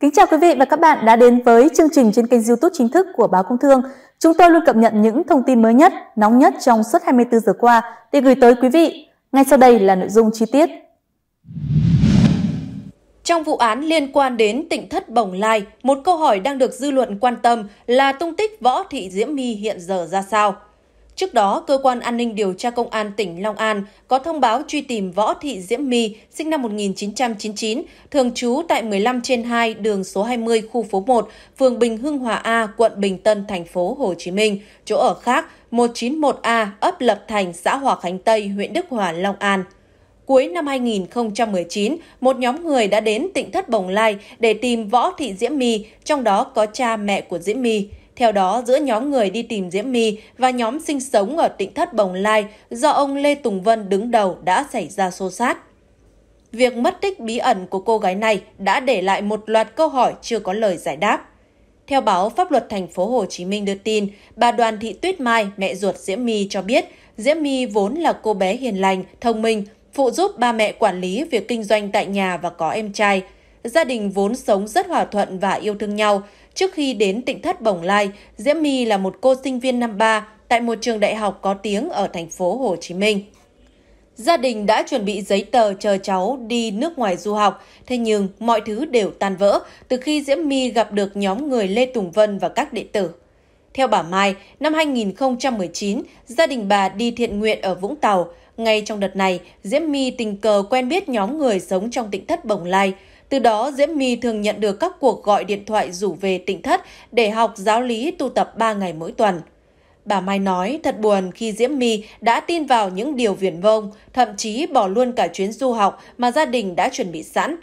Kính chào quý vị và các bạn đã đến với chương trình trên kênh youtube chính thức của Báo Công Thương. Chúng tôi luôn cập nhật những thông tin mới nhất, nóng nhất trong suốt 24 giờ qua để gửi tới quý vị. Ngay sau đây là nội dung chi tiết. Trong vụ án liên quan đến tỉnh thất Bồng Lai, một câu hỏi đang được dư luận quan tâm là tung tích Võ Thị Diễm My hiện giờ ra sao? Trước đó, cơ quan an ninh điều tra công an tỉnh Long An có thông báo truy tìm Võ Thị Diễm My, sinh năm 1999, thường trú tại 15 trên 2 đường số 20 khu phố 1, phường Bình Hưng Hòa A, quận Bình Tân, thành phố Hồ Chí Minh, chỗ ở khác 191A, ấp Lập Thành, xã Hòa Khánh Tây, huyện Đức Hòa, Long An. Cuối năm 2019, một nhóm người đã đến tỉnh Thất Bồng Lai để tìm Võ Thị Diễm My, trong đó có cha mẹ của Diễm My. Theo đó, giữa nhóm người đi tìm Diễm My và nhóm sinh sống ở tỉnh Thất Bồng Lai do ông Lê Tùng Vân đứng đầu đã xảy ra xô xát. Việc mất tích bí ẩn của cô gái này đã để lại một loạt câu hỏi chưa có lời giải đáp. Theo báo Pháp luật thành phố Hồ Chí Minh đưa tin, bà Đoàn Thị Tuyết Mai, mẹ ruột Diễm My cho biết, Diễm My vốn là cô bé hiền lành, thông minh, phụ giúp ba mẹ quản lý việc kinh doanh tại nhà và có em trai. Gia đình vốn sống rất hòa thuận và yêu thương nhau, Trước khi đến tỉnh thất Bồng Lai, Diễm My là một cô sinh viên năm 3 tại một trường đại học có tiếng ở thành phố Hồ Chí Minh. Gia đình đã chuẩn bị giấy tờ chờ cháu đi nước ngoài du học, thế nhưng mọi thứ đều tan vỡ từ khi Diễm My gặp được nhóm người Lê Tùng Vân và các đệ tử. Theo bà Mai, năm 2019, gia đình bà đi thiện nguyện ở Vũng Tàu. Ngay trong đợt này, Diễm My tình cờ quen biết nhóm người sống trong tỉnh thất Bồng Lai – từ đó, Diễm My thường nhận được các cuộc gọi điện thoại rủ về tỉnh thất để học giáo lý tu tập 3 ngày mỗi tuần. Bà Mai nói thật buồn khi Diễm My đã tin vào những điều viển vông, thậm chí bỏ luôn cả chuyến du học mà gia đình đã chuẩn bị sẵn.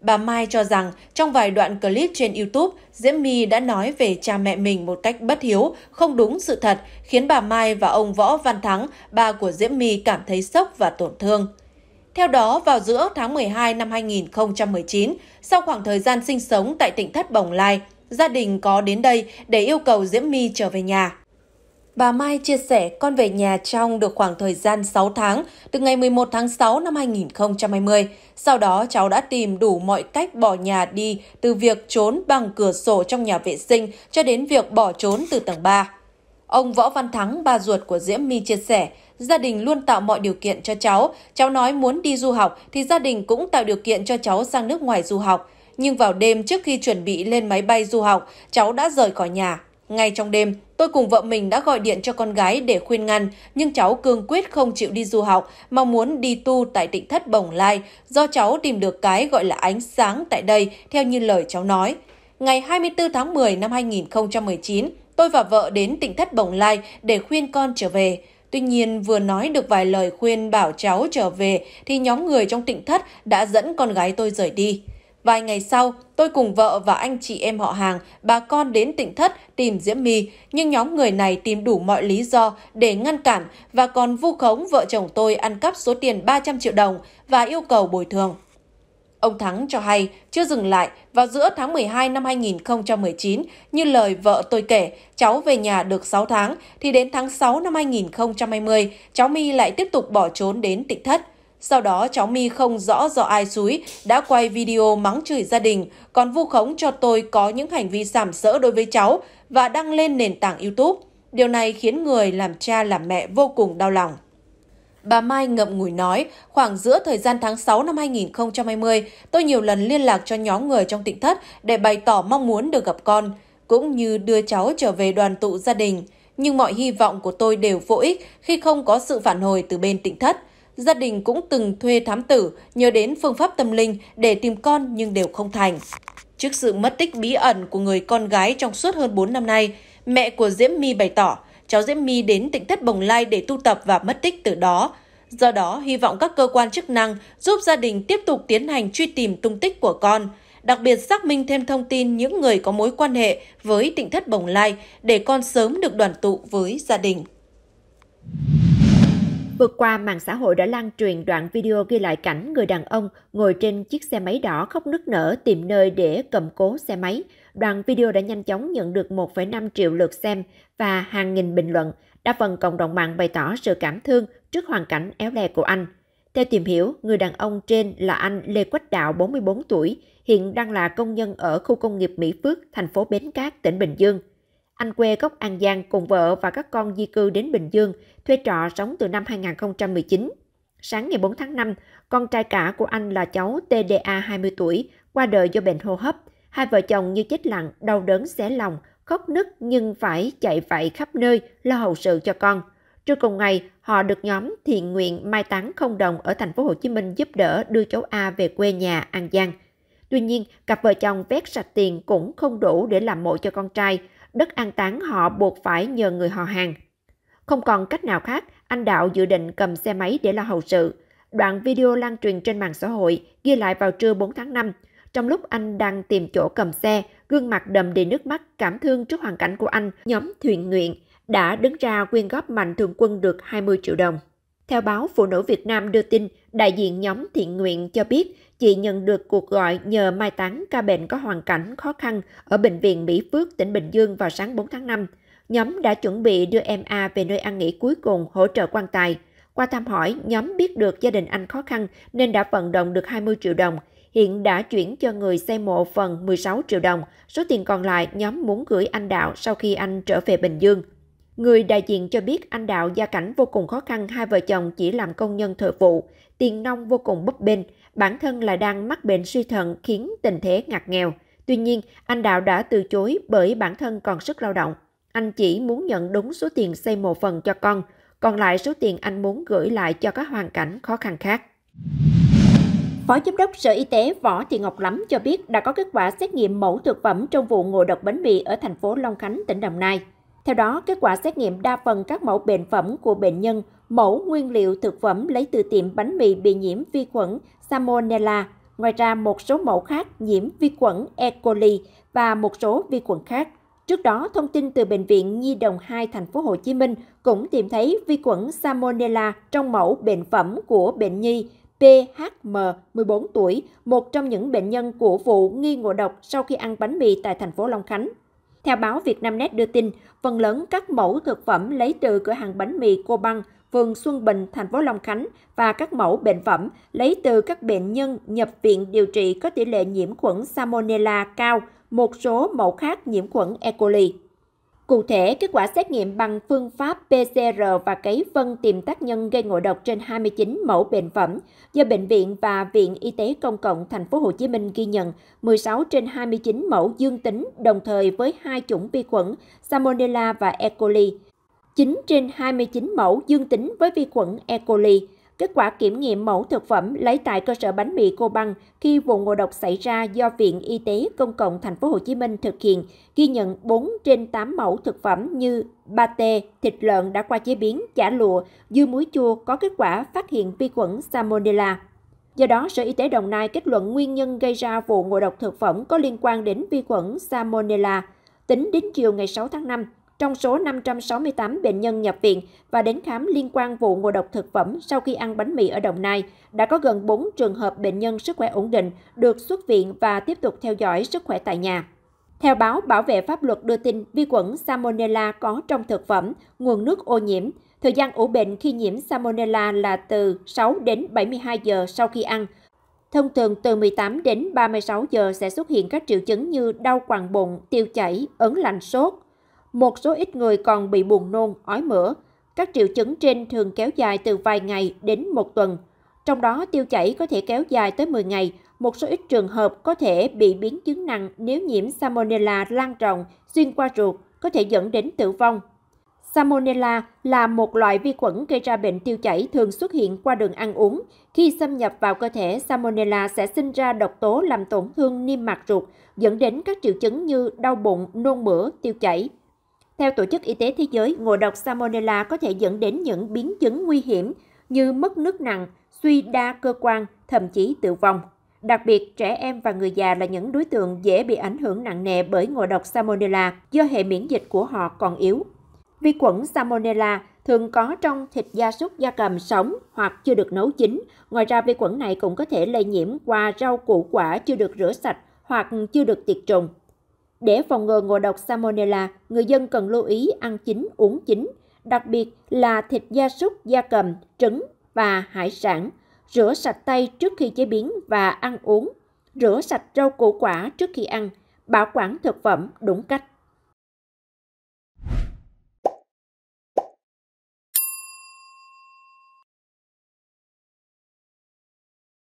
Bà Mai cho rằng trong vài đoạn clip trên YouTube, Diễm My đã nói về cha mẹ mình một cách bất hiếu, không đúng sự thật, khiến bà Mai và ông Võ Văn Thắng, ba của Diễm My cảm thấy sốc và tổn thương. Theo đó, vào giữa tháng 12 năm 2019, sau khoảng thời gian sinh sống tại tỉnh Thất Bồng Lai, gia đình có đến đây để yêu cầu Diễm My trở về nhà. Bà Mai chia sẻ con về nhà trong được khoảng thời gian 6 tháng, từ ngày 11 tháng 6 năm 2020. Sau đó cháu đã tìm đủ mọi cách bỏ nhà đi từ việc trốn bằng cửa sổ trong nhà vệ sinh cho đến việc bỏ trốn từ tầng 3. Ông Võ Văn Thắng, ba ruột của Diễm My chia sẻ, gia đình luôn tạo mọi điều kiện cho cháu. Cháu nói muốn đi du học thì gia đình cũng tạo điều kiện cho cháu sang nước ngoài du học. Nhưng vào đêm trước khi chuẩn bị lên máy bay du học, cháu đã rời khỏi nhà. Ngay trong đêm, tôi cùng vợ mình đã gọi điện cho con gái để khuyên ngăn, nhưng cháu cương quyết không chịu đi du học, mà muốn đi tu tại Tịnh thất Bồng Lai, do cháu tìm được cái gọi là ánh sáng tại đây, theo như lời cháu nói. Ngày 24 tháng 10 năm 2019, tôi và vợ đến tỉnh thất Bồng Lai để khuyên con trở về. Tuy nhiên vừa nói được vài lời khuyên bảo cháu trở về thì nhóm người trong tịnh thất đã dẫn con gái tôi rời đi. Vài ngày sau, tôi cùng vợ và anh chị em họ hàng, bà con đến tỉnh thất tìm Diễm My, nhưng nhóm người này tìm đủ mọi lý do để ngăn cản và còn vu khống vợ chồng tôi ăn cắp số tiền 300 triệu đồng và yêu cầu bồi thường. Ông Thắng cho hay chưa dừng lại, vào giữa tháng 12 năm 2019, như lời vợ tôi kể, cháu về nhà được 6 tháng, thì đến tháng 6 năm 2020, cháu My lại tiếp tục bỏ trốn đến tỉnh thất. Sau đó cháu My không rõ do ai suối đã quay video mắng chửi gia đình, còn vu khống cho tôi có những hành vi sảm sỡ đối với cháu và đăng lên nền tảng YouTube. Điều này khiến người làm cha làm mẹ vô cùng đau lòng. Bà Mai ngậm ngùi nói, khoảng giữa thời gian tháng 6 năm 2020, tôi nhiều lần liên lạc cho nhóm người trong tỉnh thất để bày tỏ mong muốn được gặp con, cũng như đưa cháu trở về đoàn tụ gia đình. Nhưng mọi hy vọng của tôi đều vô ích khi không có sự phản hồi từ bên tỉnh thất. Gia đình cũng từng thuê thám tử, nhờ đến phương pháp tâm linh để tìm con nhưng đều không thành. Trước sự mất tích bí ẩn của người con gái trong suốt hơn 4 năm nay, mẹ của Diễm My bày tỏ, cháu Diễm My đến tỉnh thất Bồng Lai để tu tập và mất tích từ đó. Do đó, hy vọng các cơ quan chức năng giúp gia đình tiếp tục tiến hành truy tìm tung tích của con, đặc biệt xác minh thêm thông tin những người có mối quan hệ với tỉnh thất Bồng Lai để con sớm được đoàn tụ với gia đình. Vượt qua mạng xã hội đã lan truyền đoạn video ghi lại cảnh người đàn ông ngồi trên chiếc xe máy đỏ khóc nức nở tìm nơi để cầm cố xe máy. Đoạn video đã nhanh chóng nhận được 1,5 triệu lượt xem và hàng nghìn bình luận. Đa phần cộng đồng mạng bày tỏ sự cảm thương trước hoàn cảnh éo le của anh. Theo tìm hiểu, người đàn ông trên là anh Lê Quách Đạo, 44 tuổi, hiện đang là công nhân ở khu công nghiệp Mỹ Phước, thành phố Bến Cát, tỉnh Bình Dương. Anh quê gốc An Giang cùng vợ và các con di cư đến Bình Dương, thuê trọ sống từ năm 2019. Sáng ngày 4 tháng 5, con trai cả của anh là cháu TDA 20 tuổi, qua đời do bệnh hô hấp. Hai vợ chồng như chết lặng, đau đớn xé lòng, khóc nức nhưng phải chạy vạy khắp nơi lo hậu sự cho con. Trưa cùng ngày, họ được nhóm thiện nguyện mai táng không đồng ở thành phố Hồ Chí Minh giúp đỡ đưa cháu A về quê nhà An Giang. Tuy nhiên, cặp vợ chồng vét sạch tiền cũng không đủ để làm mộ cho con trai đất an táng họ buộc phải nhờ người họ hàng. Không còn cách nào khác, anh Đạo dự định cầm xe máy để lo hậu sự. Đoạn video lan truyền trên mạng xã hội ghi lại vào trưa 4 tháng 5. Trong lúc anh đang tìm chỗ cầm xe, gương mặt đầm đìa nước mắt cảm thương trước hoàn cảnh của anh, nhóm thuyền nguyện đã đứng ra quyên góp mạnh thường quân được 20 triệu đồng. Theo báo Phụ nữ Việt Nam đưa tin, đại diện nhóm thiện nguyện cho biết chị nhận được cuộc gọi nhờ mai táng ca bệnh có hoàn cảnh khó khăn ở Bệnh viện Mỹ Phước, tỉnh Bình Dương vào sáng 4 tháng 5. Nhóm đã chuẩn bị đưa em A về nơi ăn nghỉ cuối cùng hỗ trợ quan tài. Qua thăm hỏi, nhóm biết được gia đình anh khó khăn nên đã vận động được 20 triệu đồng. Hiện đã chuyển cho người xây mộ phần 16 triệu đồng. Số tiền còn lại nhóm muốn gửi anh Đạo sau khi anh trở về Bình Dương. Người đại diện cho biết anh Đạo gia cảnh vô cùng khó khăn, hai vợ chồng chỉ làm công nhân thợ vụ, tiền nông vô cùng bấp bênh, bản thân là đang mắc bệnh suy thận khiến tình thế ngặt nghèo. Tuy nhiên, anh Đạo đã từ chối bởi bản thân còn sức lao động. Anh chỉ muốn nhận đúng số tiền xây một phần cho con, còn lại số tiền anh muốn gửi lại cho các hoàn cảnh khó khăn khác. Phó Giám đốc Sở Y tế Võ Thị Ngọc Lắm cho biết đã có kết quả xét nghiệm mẫu thực phẩm trong vụ ngộ độc bánh mì ở thành phố Long Khánh, tỉnh Đồng Nai. Theo đó, kết quả xét nghiệm đa phần các mẫu bệnh phẩm của bệnh nhân, mẫu nguyên liệu thực phẩm lấy từ tiệm bánh mì bị nhiễm vi khuẩn Salmonella, ngoài ra một số mẫu khác nhiễm vi khuẩn E. coli và một số vi khuẩn khác. Trước đó, thông tin từ bệnh viện Nhi đồng 2 thành phố Hồ Chí Minh cũng tìm thấy vi khuẩn Salmonella trong mẫu bệnh phẩm của bệnh nhi PHM 14 tuổi, một trong những bệnh nhân của vụ nghi ngộ độc sau khi ăn bánh mì tại thành phố Long Khánh. Theo báo Việt Nam Net đưa tin, phần lớn các mẫu thực phẩm lấy từ cửa hàng bánh mì Cô Băng, phường Xuân Bình, thành phố Long Khánh và các mẫu bệnh phẩm lấy từ các bệnh nhân nhập viện điều trị có tỷ lệ nhiễm khuẩn Salmonella cao, một số mẫu khác nhiễm khuẩn E. coli. Cụ thể, kết quả xét nghiệm bằng phương pháp PCR và cấy phân tìm tác nhân gây ngộ độc trên 29 mẫu bệnh phẩm do Bệnh viện và Viện Y tế Công cộng Thành phố Hồ Chí Minh ghi nhận 16 trên 29 mẫu dương tính đồng thời với hai chủng vi khuẩn Salmonella và E. coli. 9 trên 29 mẫu dương tính với vi khuẩn E. coli, Kết quả kiểm nghiệm mẫu thực phẩm lấy tại cơ sở bánh mì Cô Băng khi vụ ngộ độc xảy ra do Viện Y tế Công cộng Thành phố Hồ Chí Minh thực hiện ghi nhận 4 trên 8 mẫu thực phẩm như pate, thịt lợn đã qua chế biến, chả lụa, dưa muối chua có kết quả phát hiện vi khuẩn Salmonella. Do đó, Sở Y tế Đồng Nai kết luận nguyên nhân gây ra vụ ngộ độc thực phẩm có liên quan đến vi khuẩn Salmonella. Tính đến chiều ngày 6 tháng 5, trong số 568 bệnh nhân nhập viện và đến khám liên quan vụ ngộ độc thực phẩm sau khi ăn bánh mì ở Đồng Nai, đã có gần 4 trường hợp bệnh nhân sức khỏe ổn định được xuất viện và tiếp tục theo dõi sức khỏe tại nhà. Theo báo Bảo vệ pháp luật đưa tin, vi khuẩn Salmonella có trong thực phẩm, nguồn nước ô nhiễm. Thời gian ủ bệnh khi nhiễm Salmonella là từ 6 đến 72 giờ sau khi ăn. Thông thường từ 18 đến 36 giờ sẽ xuất hiện các triệu chứng như đau quặn bụng, tiêu chảy, ớn lạnh sốt, một số ít người còn bị buồn nôn, ói mửa. Các triệu chứng trên thường kéo dài từ vài ngày đến một tuần. Trong đó tiêu chảy có thể kéo dài tới 10 ngày, một số ít trường hợp có thể bị biến chứng nặng nếu nhiễm Salmonella lan rộng, xuyên qua ruột, có thể dẫn đến tử vong. Salmonella là một loại vi khuẩn gây ra bệnh tiêu chảy thường xuất hiện qua đường ăn uống. Khi xâm nhập vào cơ thể, Salmonella sẽ sinh ra độc tố làm tổn thương niêm mạc ruột, dẫn đến các triệu chứng như đau bụng, nôn mửa, tiêu chảy. Theo Tổ chức Y tế Thế giới, ngộ độc Salmonella có thể dẫn đến những biến chứng nguy hiểm như mất nước nặng, suy đa cơ quan, thậm chí tử vong. Đặc biệt, trẻ em và người già là những đối tượng dễ bị ảnh hưởng nặng nề bởi ngộ độc Salmonella do hệ miễn dịch của họ còn yếu. Vi khuẩn Salmonella thường có trong thịt gia súc gia cầm sống hoặc chưa được nấu chín. Ngoài ra, vi khuẩn này cũng có thể lây nhiễm qua rau củ quả chưa được rửa sạch hoặc chưa được tiệt trùng. Để phòng ngừa ngộ độc salmonella, người dân cần lưu ý ăn chín, uống chín, đặc biệt là thịt gia súc, gia cầm, trứng và hải sản. Rửa sạch tay trước khi chế biến và ăn uống. Rửa sạch rau củ quả trước khi ăn. Bảo quản thực phẩm đúng cách.